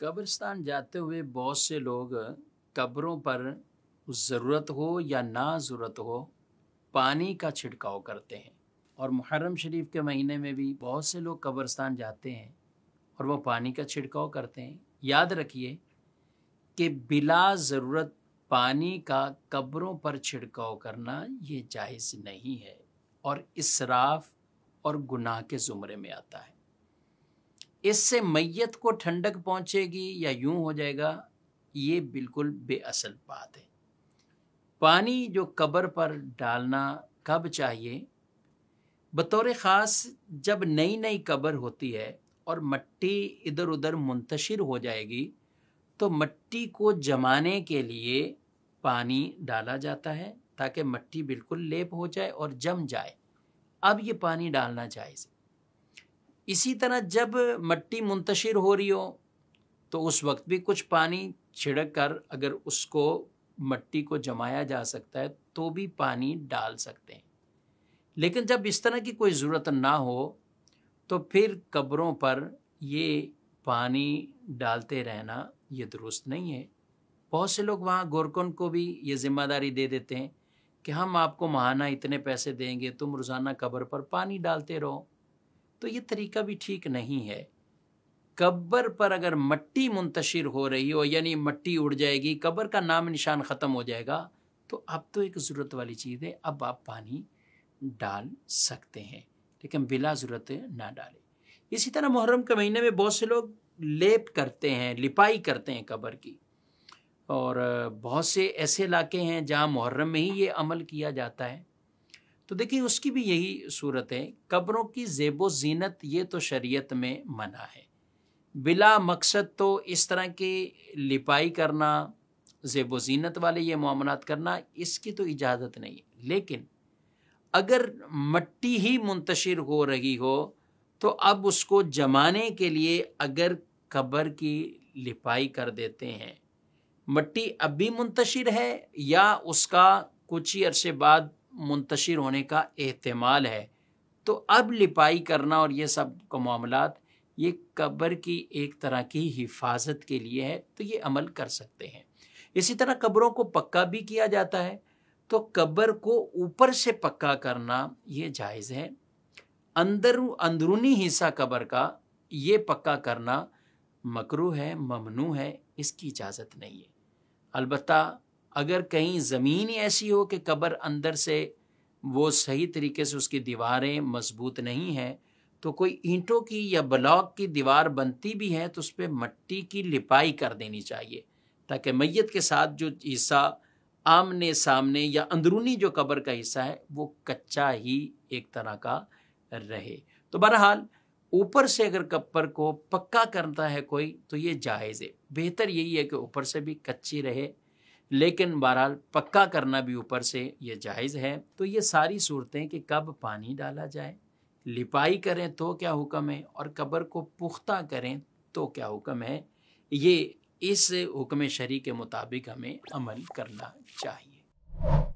कब्रिस्तान जाते हुए बहुत से लोग कब्रों पर ज़रूरत हो या ना ज़रूरत हो पानी का छिड़काव करते हैं और मुहर्रम शरीफ के महीने में भी बहुत से लोग कब्रस्तान जाते हैं और वह पानी का छिड़काव करते हैं याद रखिए कि बिला ज़रूरत पानी का कब्रों पर छिड़काव करना ये जायज़ नहीं है और इसराफ और गुनाह के ज़ुमरे में आता है इससे मैयत को ठंडक पहुंचेगी या यूं हो जाएगा ये बिल्कुल बेअसल बात है पानी जो कब्र पर डालना कब चाहिए बतौर ख़ास जब नई नई कब्र होती है और मट्टी इधर उधर मुंतशिर हो जाएगी तो मट्टी को जमाने के लिए पानी डाला जाता है ताकि मट्टी बिल्कुल लेप हो जाए और जम जाए अब ये पानी डालना चाहिए इसी तरह जब मट्टी मुंतशिर हो रही हो तो उस वक्त भी कुछ पानी छिड़क कर अगर उसको मट्टी को जमाया जा सकता है तो भी पानी डाल सकते हैं लेकिन जब इस तरह की कोई ज़रूरत ना हो तो फिर कब्रों पर ये पानी डालते रहना ये दुरुस्त नहीं है बहुत से लोग वहाँ गोरकोन को भी ये जिम्मेदारी दे देते हैं कि हम आपको महाना इतने पैसे देंगे तुम रोज़ाना कब्र पर पानी डालते रहो तो ये तरीका भी ठीक नहीं है कब्र पर अगर मट्टी मुंतशिर हो रही हो यानी मट्टी उड़ जाएगी कब्र का नाम निशान ख़त्म हो जाएगा तो अब तो एक ज़रूरत वाली चीज़ है अब आप पानी डाल सकते हैं लेकिन बिला ज़रूरत ना डालें इसी तरह मुहर्रम के महीने में बहुत से लोग लेप करते हैं लिपाई करते हैं कब्र की और बहुत से ऐसे इलाके हैं जहाँ मुहर्रम में ही ये अमल किया जाता है तो देखिए उसकी भी यही सूरत है कब्रों की जेबो जीनत ये तो शरीयत में मना है बिला मकसद तो इस तरह की लिपाई करना जेबो जीनत वाले ये मामला करना इसकी तो इजाज़त नहीं है लेकिन अगर मट्टी ही मुंतशिर हो रही हो तो अब उसको जमाने के लिए अगर कब्र की लिपाई कर देते हैं मट्टी अब भी मुंतशिर है या उसका कुछ ही अरसे बाद मुंतशिर होने का एहतमाल है तो अब लिपाई करना और ये सब का मामला ये कब्र की एक तरह की हिफाजत के लिए है तो ये अमल कर सकते हैं इसी तरह कब्रों को पक्का भी किया जाता है तो कब्र को ऊपर से पक्का करना ये जायज़ है अंदर अंदरूनी हिस्सा कब्र का ये पक्का करना मकरू है ममनू है इसकी इजाज़त नहीं है अलबत् अगर कहीं ज़मीन ही ऐसी हो कि कब्र अंदर से वो सही तरीके से उसकी दीवारें मजबूत नहीं हैं तो कोई ईंटों की या ब्लॉक की दीवार बनती भी है तो उस पर मट्टी की लिपाई कर देनी चाहिए ताकि मैत के साथ जो हिस्सा आमने सामने या अंदरूनी जो कब्र का हिस्सा है वो कच्चा ही एक तरह का रहे तो बहरहाल ऊपर से अगर कब्र को पक्का करता है कोई तो ये जायज़ है बेहतर यही है कि ऊपर से भी कच्ची रहे लेकिन बहरहाल पक्का करना भी ऊपर से ये जायज़ है तो ये सारी सूरतें कि कब पानी डाला जाए लिपाई करें तो क्या हुक्म है और कब्र को पुख्ता करें तो क्या हुक्म है ये इस हुक्म शरी के मुताबिक हमें अमल करना चाहिए